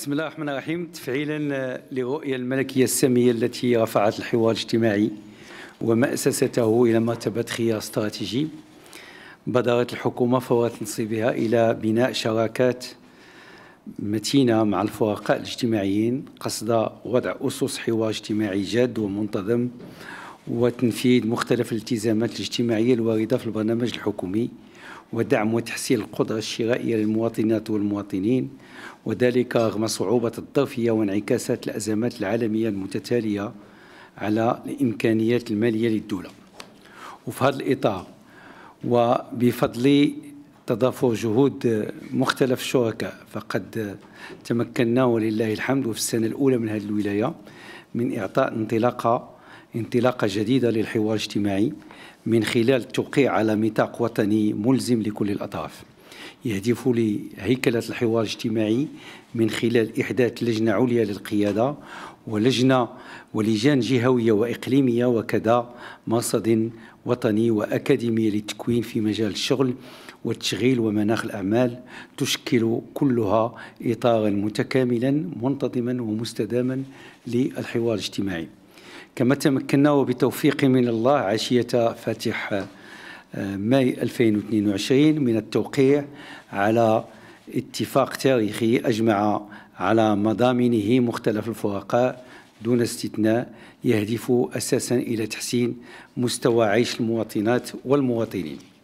بسم الله الرحمن الرحيم تفعيلا آه، لرؤية الملكية السامية التي رفعت الحوار الاجتماعي ومأسسته إلى مرتبة خيار استراتيجي بدرت الحكومة فور تنصيبها إلى بناء شراكات متينة مع الفرقاء الاجتماعيين قصد وضع أسس حوار اجتماعي جاد ومنتظم وتنفيذ مختلف الالتزامات الاجتماعية الواردة في البرنامج الحكومي ودعم وتحسين القدرة الشرائية للمواطنات والمواطنين وذلك رغم صعوبة الظرفية وانعكاسات الأزمات العالمية المتتالية على الإمكانيات المالية للدولة وفي هذا الإطار وبفضل تضافر جهود مختلف الشركاء فقد تمكنا ولله الحمد وفي السنة الأولى من هذه الولاية من إعطاء انطلاقة انطلاقة جديدة للحوار الاجتماعي من خلال التوقيع على ميثاق وطني ملزم لكل الأطراف يهدف لهيكلة الحوار الاجتماعي من خلال إحداث لجنة عليا للقيادة ولجنة ولجان جهوية وإقليمية وكذا مرصد وطني وأكاديمي للتكوين في مجال الشغل والتشغيل ومناخ الأعمال تشكل كلها إطارا متكاملا منتظما ومستداما للحوار الاجتماعي كما تمكنا وبتوفيق من الله عشية فاتح آه، ماي 2022 من التوقيع على اتفاق تاريخي أجمع على مضامنه مختلف الفرقاء دون استثناء يهدف أساسا إلى تحسين مستوى عيش المواطنات والمواطنين